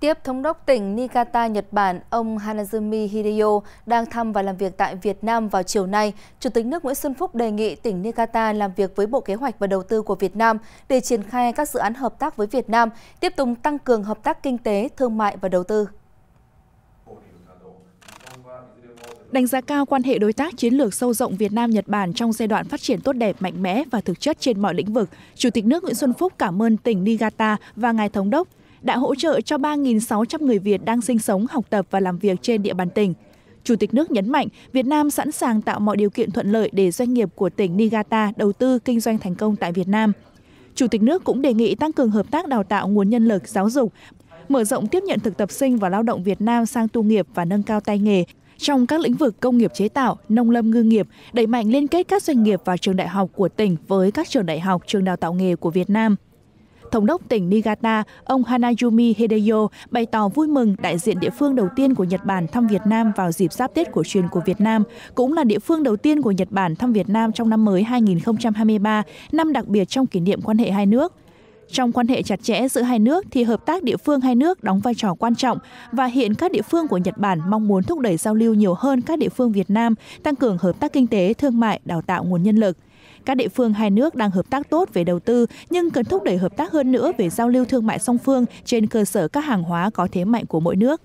Tiếp Thống đốc tỉnh Niigata, Nhật Bản, ông Hanazumi Hideo đang thăm và làm việc tại Việt Nam vào chiều nay. Chủ tịch nước Nguyễn Xuân Phúc đề nghị tỉnh Niigata làm việc với Bộ Kế hoạch và Đầu tư của Việt Nam để triển khai các dự án hợp tác với Việt Nam, tiếp tục tăng cường hợp tác kinh tế, thương mại và đầu tư. đánh giá cao quan hệ đối tác chiến lược sâu rộng Việt Nam Nhật Bản trong giai đoạn phát triển tốt đẹp, mạnh mẽ và thực chất trên mọi lĩnh vực. Chủ tịch nước Nguyễn Xuân Phúc cảm ơn tỉnh Niigata và ngài thống đốc đã hỗ trợ cho 3.600 người Việt đang sinh sống, học tập và làm việc trên địa bàn tỉnh. Chủ tịch nước nhấn mạnh Việt Nam sẵn sàng tạo mọi điều kiện thuận lợi để doanh nghiệp của tỉnh Niigata đầu tư kinh doanh thành công tại Việt Nam. Chủ tịch nước cũng đề nghị tăng cường hợp tác đào tạo nguồn nhân lực giáo dục, mở rộng tiếp nhận thực tập sinh và lao động Việt Nam sang tu nghiệp và nâng cao tay nghề trong các lĩnh vực công nghiệp chế tạo, nông lâm ngư nghiệp, đẩy mạnh liên kết các doanh nghiệp và trường đại học của tỉnh với các trường đại học, trường đào tạo nghề của Việt Nam. Thống đốc tỉnh Niigata, ông Hanayumi Hideyo bày tỏ vui mừng đại diện địa phương đầu tiên của Nhật Bản thăm Việt Nam vào dịp giáp Tết cổ truyền của Việt Nam, cũng là địa phương đầu tiên của Nhật Bản thăm Việt Nam trong năm mới 2023, năm đặc biệt trong kỷ niệm quan hệ hai nước. Trong quan hệ chặt chẽ giữa hai nước thì hợp tác địa phương hai nước đóng vai trò quan trọng và hiện các địa phương của Nhật Bản mong muốn thúc đẩy giao lưu nhiều hơn các địa phương Việt Nam, tăng cường hợp tác kinh tế, thương mại, đào tạo nguồn nhân lực. Các địa phương hai nước đang hợp tác tốt về đầu tư nhưng cần thúc đẩy hợp tác hơn nữa về giao lưu thương mại song phương trên cơ sở các hàng hóa có thế mạnh của mỗi nước.